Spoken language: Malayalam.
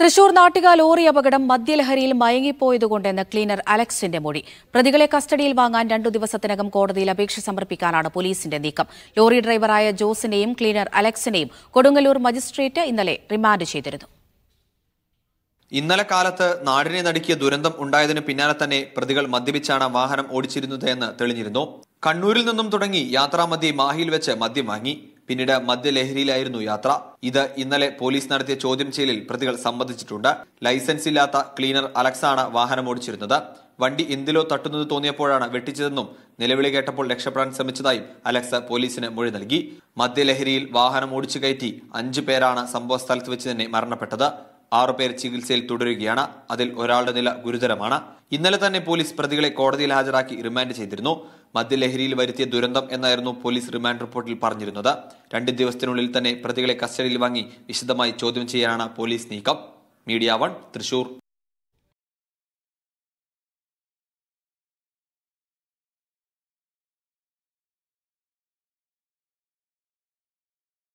തൃശൂർ നാട്ടിക ലോറി അപകടം മദ്യലഹരിയിൽ മയങ്ങിപ്പോയതുകൊണ്ടെന്ന് ക്ലീനർ അലക്സിന്റെ മൊഴി പ്രതികളെ കസ്റ്റഡിയിൽ വാങ്ങാൻ രണ്ടു ദിവസത്തിനകം കോടതിയിൽ അപേക്ഷ സമർപ്പിക്കാനാണ് പോലീസിന്റെ നീക്കം ലോറി ഡ്രൈവറായ ജോസിനെയും ക്ലീനർ അലക്സിനെയും കൊടുങ്ങല്ലൂർ മജിസ്ട്രേറ്റ് ഇന്നലെ റിമാൻഡ് ചെയ്തിരുന്നു ഇന്നലെ കാലത്ത് നാടിനെ നടുക്കിയ ദുരന്തം ഉണ്ടായതിനു പിന്നാലെ തന്നെ പ്രതികൾ മദ്യപിച്ചാണ് വാഹനം ഓടിച്ചിരുന്നതെന്ന് തെളിഞ്ഞിരുന്നു കണ്ണൂരിൽ നിന്നും തുടങ്ങി യാത്രാമതി മാഹിയിൽ വെച്ച് മദ്യം വാങ്ങി പിന്നീട് മദ്യലഹരിയിലായിരുന്നു യാത്ര ഇത് ഇന്നലെ പോലീസ് നടത്തിയ ചോദ്യം ചെയ്യലിൽ പ്രതികൾ സമ്മതിച്ചിട്ടുണ്ട് ലൈസൻസ് ഇല്ലാത്ത ക്ലീനർ അലക്സാണ് ഓടിച്ചിരുന്നത് വണ്ടി എന്തിലോ തട്ടുന്നത് തോന്നിയപ്പോഴാണ് വെട്ടിച്ചതെന്നും നിലവിളി കേട്ടപ്പോൾ രക്ഷപ്പെടാൻ ശ്രമിച്ചതായും അലക്സ് പോലീസിന് മൊഴി നൽകി മദ്യലഹരിയിൽ വാഹനം ഓടിച്ചു കയറ്റി അഞ്ചു പേരാണ് സംഭവ സ്ഥലത്ത് വെച്ച് തന്നെ മരണപ്പെട്ടത് ആറുപേർ ചികിത്സയിൽ തുടരുകയാണ് അതിൽ ഒരാളുടെ നില ഗുരുതരമാണ് ഇന്നലെ തന്നെ പോലീസ് പ്രതികളെ കോടതിയിൽ ഹാജരാക്കി റിമാൻഡ് ചെയ്തിരുന്നു മദ്യലഹരിയിൽ വരുത്തിയ ദുരന്തം എന്നായിരുന്നു പോലീസ് റിമാൻഡ് റിപ്പോർട്ടിൽ പറഞ്ഞിരുന്നത് രണ്ട് ദിവസത്തിനുള്ളിൽ തന്നെ പ്രതികളെ കസ്റ്റഡിയിൽ വാങ്ങി വിശദമായി ചോദ്യം ചെയ്യാനാണ് പോലീസ് നീക്കം മീഡിയ വൺ തൃശൂർ